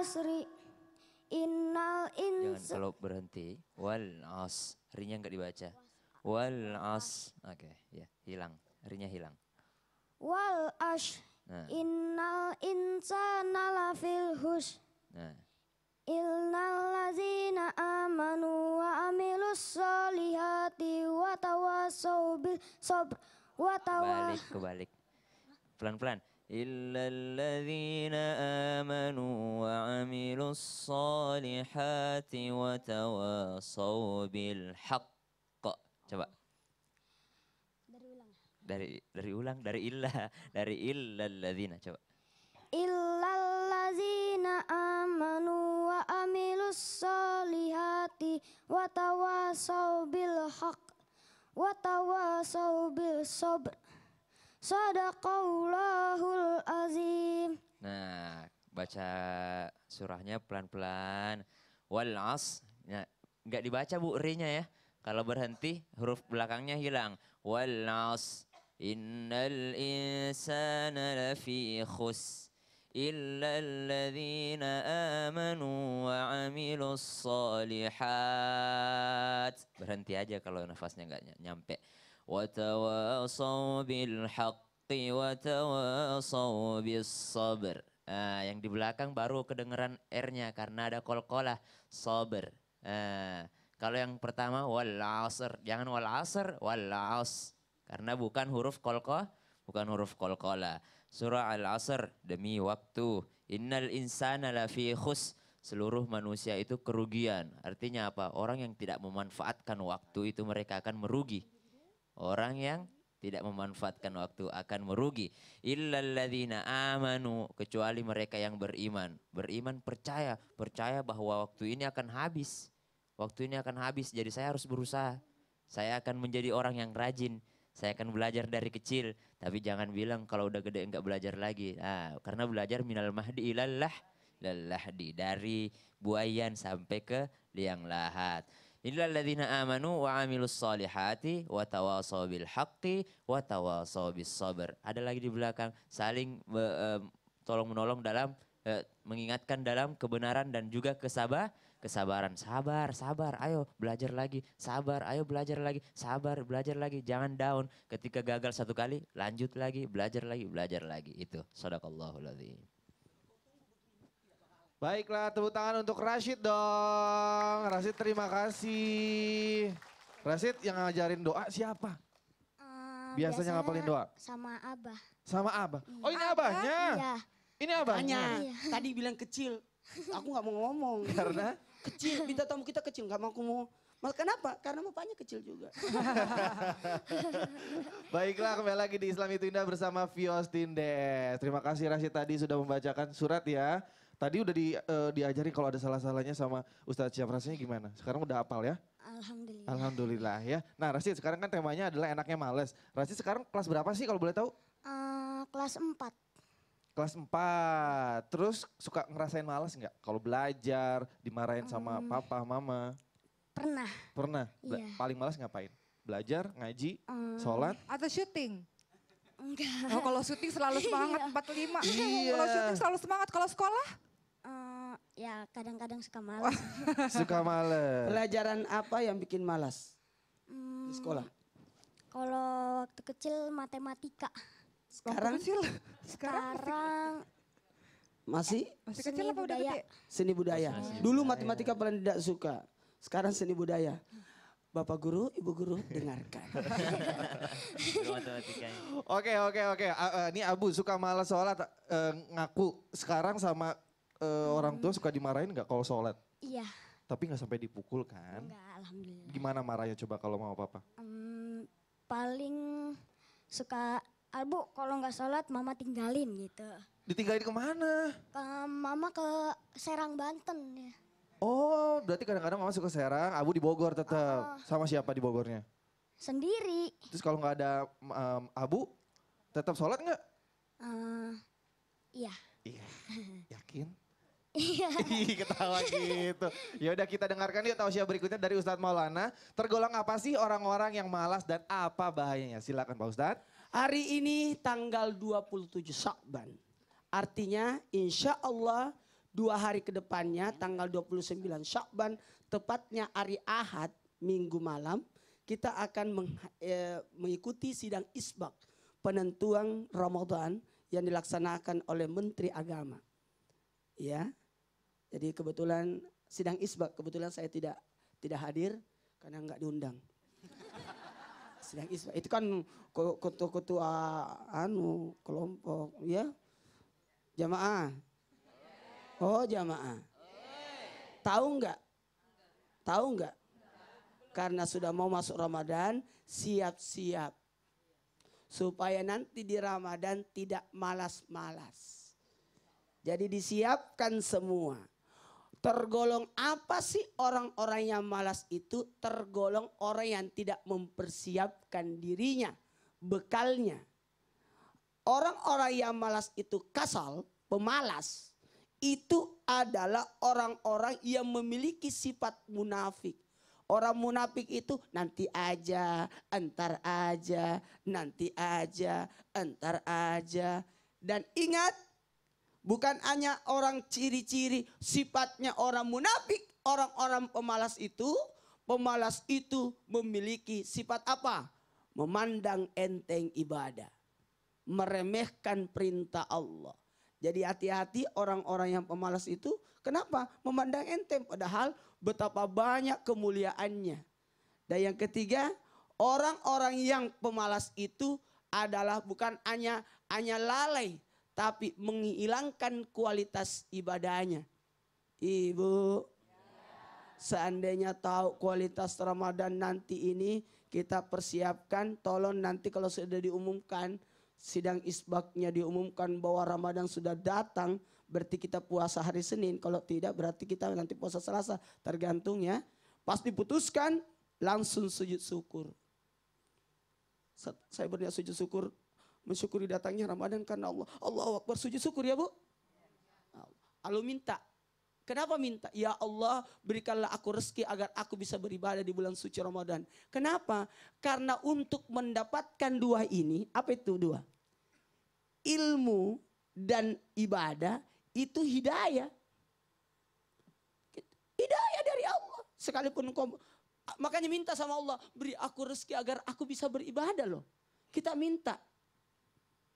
asri innal insa. Jangan kalau berhenti. Wal as. Rinya nggak dibaca. Wal as. Oke, okay, ya hilang. Rinya hilang. Wal ash. Nah. Innal insana lafil hus. Nah. Ilnal lazina amanu wa amilus solihati wa tawasau bil wa tawas. Balik, kebalik. Pelan-pelan. إلا الذين آمنوا وعملوا الصالحات وتواصوا بالحق coba dari ulang dari dari ulang dari illa dari illa الذين coba إلا الذين آمنوا وعملوا الصالحات وتواصوا بالحق وتواصوا بالصبر Sadaqallahul azim. Nah, baca surahnya pelan-pelan. Wal as. Nah, nggak dibaca bu nya ya. Kalau berhenti huruf belakangnya hilang. Wal as. Innal insana lafi khus. إلا الذين آمنوا وعملوا salihat. berhenti aja kalau nafasnya nggak nyampe وتواصوا بالحق وتواصوا بالصبر Nah, yang di belakang baru kedengeran R-nya karena ada kol-kolah sober. Nah, kalau yang pertama wal jangan wal asr, Karena bukan huruf kolko, bukan huruf kolkola. Surah al asr demi waktu. Innal insana lafi khus. Seluruh manusia itu kerugian. Artinya apa? Orang yang tidak memanfaatkan waktu itu mereka akan merugi. Orang yang tidak memanfaatkan waktu akan merugi. Illalladzina amanu kecuali mereka yang beriman. Beriman percaya, percaya bahwa waktu ini akan habis. Waktu ini akan habis jadi saya harus berusaha. Saya akan menjadi orang yang rajin. Saya akan belajar dari kecil, tapi jangan bilang kalau udah gede enggak belajar lagi. Nah, karena belajar minal mahdi ilallah di dari buayan sampai ke liang lahat. Inilah alladzina amanu wa amilus solihati wa tawasaw bil wa Ada lagi di belakang saling uh, tolong menolong dalam uh, mengingatkan dalam kebenaran dan juga kesabar, kesabaran. Sabar, sabar, ayo belajar lagi. Sabar, ayo belajar lagi. Sabar, belajar lagi. Jangan down. Ketika gagal satu kali, lanjut lagi, belajar lagi, belajar lagi. Itu sadaqallahul azim. Baiklah, tepuk tangan untuk Rashid dong. Rashid terima kasih. Rashid yang ngajarin doa siapa? Uh, biasanya, biasanya ngapalin doa? Sama Abah. Sama Abah? Iya. Oh ini Abah? Abahnya? Iya. Ini Abahnya? Iya. Tadi bilang kecil, aku gak mau ngomong. Karena? Kecil, minta tamu kita kecil, gak mau aku mau Kenapa? Karena bapaknya kecil juga. Baiklah, kembali lagi di Islam Itu Indah bersama Vios Tindes. Terima kasih Rashid tadi sudah membacakan surat ya. Tadi udah di, uh, eh, diajari kalau ada salah-salahnya sama Ustadz rasanya gimana? Sekarang udah apal ya? Alhamdulillah. Alhamdulillah ya. Nah Rasid sekarang kan temanya adalah enaknya males. Rasid sekarang kelas berapa sih kalau boleh tahu? Uh, kelas 4. Kelas 4. Terus suka ngerasain males nggak? Kalau belajar, dimarahin sama papa, mama? Pernah. Pernah? Bela iya. Paling malas ngapain? Belajar, ngaji, um, sholat? Atau syuting? Enggak. Oh, kalau syuting selalu iya. semangat 45. Iya. Kalau syuting selalu semangat. Kalau sekolah? ya kadang-kadang suka malas. suka malas. Pelajaran apa yang bikin malas hmm, di sekolah? Kalau waktu kecil matematika. Sekarang? sih Sekarang, sekarang masih? Masih eh, seni apa budaya. gede? Seni budaya. Dulu matematika paling tidak suka. Sekarang seni budaya. Bapak guru, ibu guru, dengarkan. oke, oke, oke. Eh, ini Abu suka malas sholat uh, eh, ngaku sekarang sama uh, orang tua hmm. suka dimarahin nggak kalau sholat? Iya. Tapi nggak sampai dipukul kan? Enggak, alhamdulillah. Gimana marahnya coba kalau mau papa? Um, paling suka, Abu ah, kalau nggak sholat mama tinggalin gitu. Ditinggalin kemana? Ke mama ke Serang Banten ya. Oh, berarti kadang-kadang mama suka Serang, Abu di Bogor tetap. Oh, oh. Sama siapa di Bogornya? Sendiri. Terus kalau nggak ada um, Abu, tetap sholat nggak? Uh, iya. Iya. Yakin? Iya. ketawa gitu. Ya udah kita dengarkan yuk tausia berikutnya dari Ustadz Maulana. Tergolong apa sih orang-orang yang malas dan apa bahayanya? Silakan Pak Ustadz. Hari ini tanggal 27 Syakban. Artinya insya Allah dua hari kedepannya tanggal 29 Syakban. Tepatnya hari Ahad minggu malam. Kita akan meng, eh, mengikuti sidang isbak penentuan Ramadan yang dilaksanakan oleh Menteri Agama. Ya, jadi kebetulan sidang isbak, kebetulan saya tidak tidak hadir karena nggak diundang. sidang isbak itu kan ketua-ketua anu kelompok ya jamaah. Oh jamaah. Tahu nggak? Tahu nggak? Karena sudah mau masuk Ramadan, siap-siap supaya nanti di Ramadan tidak malas-malas. Jadi disiapkan semua. Tergolong apa sih orang-orang yang malas itu? Tergolong orang yang tidak mempersiapkan dirinya, bekalnya. Orang-orang yang malas itu kasal, pemalas. Itu adalah orang-orang yang memiliki sifat munafik. Orang munafik itu nanti aja, entar aja, nanti aja, entar aja. Dan ingat Bukan hanya orang ciri-ciri sifatnya orang munafik, orang-orang pemalas itu, pemalas itu memiliki sifat apa? Memandang enteng ibadah, meremehkan perintah Allah. Jadi hati-hati orang-orang yang pemalas itu, kenapa? Memandang enteng padahal betapa banyak kemuliaannya. Dan yang ketiga, orang-orang yang pemalas itu adalah bukan hanya hanya lalai, tapi menghilangkan kualitas ibadahnya. Ibu, seandainya tahu kualitas Ramadan nanti ini kita persiapkan tolong nanti kalau sudah diumumkan sidang isbaknya diumumkan bahwa Ramadan sudah datang berarti kita puasa hari Senin kalau tidak berarti kita nanti puasa Selasa tergantung ya pas diputuskan langsung sujud syukur saya berniat sujud syukur Mensyukuri datangnya Ramadan karena Allah. Allah Akbar sujud syukur ya bu. Lalu minta. Kenapa minta? Ya Allah berikanlah aku rezeki agar aku bisa beribadah di bulan suci Ramadan. Kenapa? Karena untuk mendapatkan dua ini, apa itu dua? Ilmu dan ibadah itu hidayah. Hidayah dari Allah. Sekalipun kau makanya minta sama Allah, beri aku rezeki agar aku bisa beribadah loh. Kita minta.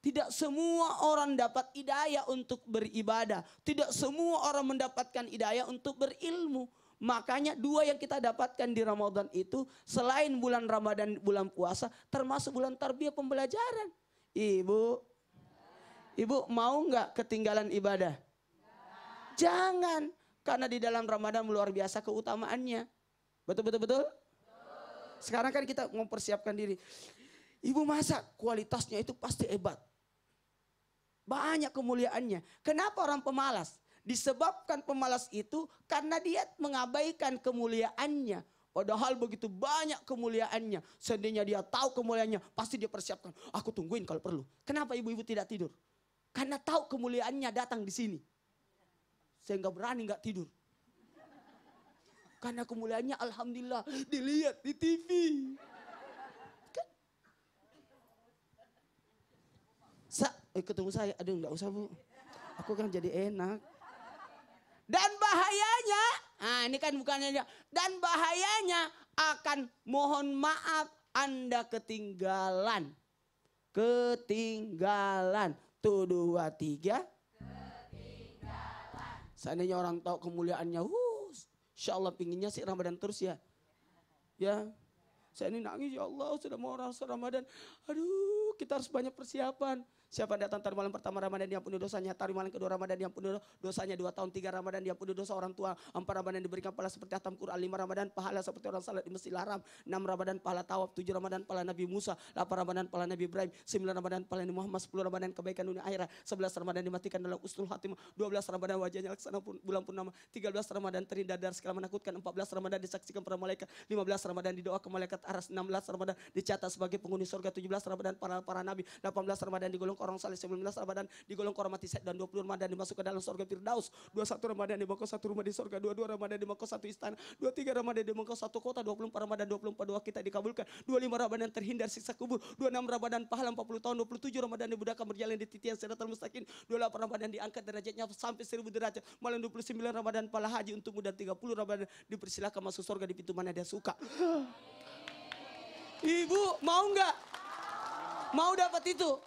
Tidak semua orang dapat hidayah untuk beribadah. Tidak semua orang mendapatkan hidayah untuk berilmu. Makanya dua yang kita dapatkan di Ramadan itu selain bulan Ramadan bulan puasa termasuk bulan tarbiyah pembelajaran. Ibu, ibu mau nggak ketinggalan ibadah? Jangan, karena di dalam Ramadan luar biasa keutamaannya. Betul betul betul. Sekarang kan kita mempersiapkan diri. Ibu masak, kualitasnya itu pasti hebat banyak kemuliaannya. Kenapa orang pemalas? Disebabkan pemalas itu karena dia mengabaikan kemuliaannya. Padahal begitu banyak kemuliaannya. Seandainya dia tahu kemuliaannya, pasti dia persiapkan. Aku tungguin kalau perlu. Kenapa ibu-ibu tidak tidur? Karena tahu kemuliaannya datang di sini. Saya nggak berani nggak tidur. Karena kemuliaannya alhamdulillah dilihat di TV. eh, ketemu saya. Aduh nggak usah bu, aku kan jadi enak. Dan bahayanya, nah ini kan bukannya, dan bahayanya akan mohon maaf Anda ketinggalan. Ketinggalan. Tuh dua tiga. Ketinggalan. Seandainya orang tahu kemuliaannya, wuh, insya Allah pinginnya sih Ramadan terus ya. Ya, saya ini nangis ya Allah sudah mau rasa Ramadan. Aduh kita harus banyak persiapan. Siapa yang datang tadi malam pertama Ramadan punya dosanya, tadi malam kedua Ramadan punya dosanya, dua tahun tiga Ramadan punya dosa orang tua, empat Ramadan diberikan pahala seperti hatam Quran, lima Ramadan pahala seperti orang salat di Masjidil Haram, enam Ramadan pahala tawaf, tujuh Ramadan pahala Nabi Musa, delapan Ramadan pahala Nabi Ibrahim, sembilan Ramadan pahala Nabi Muhammad, sepuluh Ramadan kebaikan dunia akhirat, sebelas Ramadan dimatikan dalam ustul hatim, dua belas Ramadan wajahnya laksana pun, bulan purnama, tiga belas Ramadan terindah dari segala menakutkan, empat belas Ramadan disaksikan para malaikat, lima belas Ramadan didoakan malaikat aras, enam belas Ramadan dicatat sebagai penghuni surga, tujuh belas Ramadan para para nabi, delapan belas Ramadan digolong termasuk orang saleh 19 Ramadan digolong ke orang mati dan 20 Ramadan dimasuk ke dalam surga Firdaus 21 Ramadan dimangkau satu rumah di surga 22 Ramadan dimangkau satu istana 23 Ramadan dimangkau satu kota 24 Ramadan 24 doa kita dikabulkan 25 Ramadan terhindar siksa kubur 26 Ramadan pahala 40 tahun 27 Ramadan dibudakkan berjalan di titian siratal mustaqim 28 Ramadan diangkat derajatnya sampai 1000 derajat malam 29 Ramadan pahala haji untukmu dan 30 Ramadan dipersilahkan masuk surga di pintu mana dia suka Ibu mau nggak? Mau dapat itu?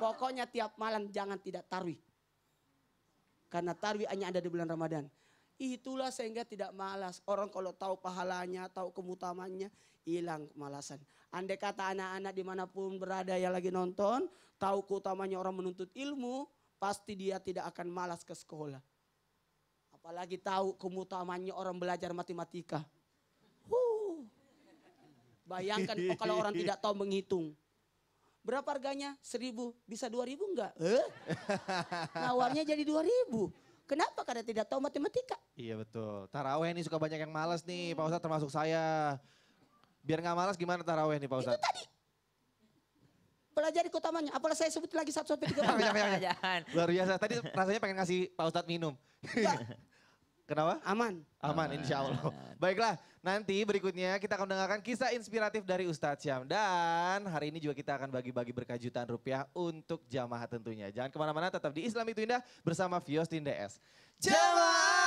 Pokoknya tiap malam jangan tidak tarwi, Karena tarwi hanya ada di bulan Ramadan. Itulah sehingga tidak malas. Orang kalau tahu pahalanya, tahu kemutamannya, hilang kemalasan. Andai kata anak-anak dimanapun berada yang lagi nonton, tahu keutamanya orang menuntut ilmu, pasti dia tidak akan malas ke sekolah. Apalagi tahu kemutamannya orang belajar matematika. Huh. Bayangkan kalau orang tidak tahu menghitung. Berapa harganya? Seribu. Bisa dua ribu enggak? Eh? Nawarnya jadi dua ribu. Kenapa? Karena tidak tahu matematika. Iya betul. Taraweh ini suka banyak yang males nih, Pak Ustadz termasuk saya. Biar nggak malas gimana taraweh nih Pak Ustadz? Itu tadi. Pelajari kotamannya. Apalah saya sebut lagi satu sampai tiga. Jangan, Luar biasa. Tadi rasanya pengen ngasih Pak Ustadz minum. Kenapa? Aman. Aman, Aman. insya Allah. Baiklah, nanti berikutnya kita akan mendengarkan kisah inspiratif dari Ustadz Syam. Dan hari ini juga kita akan bagi-bagi berkah jutaan rupiah untuk jamaah tentunya. Jangan kemana-mana, tetap di Islam Itu Indah bersama Vios Tindes. Jamaah!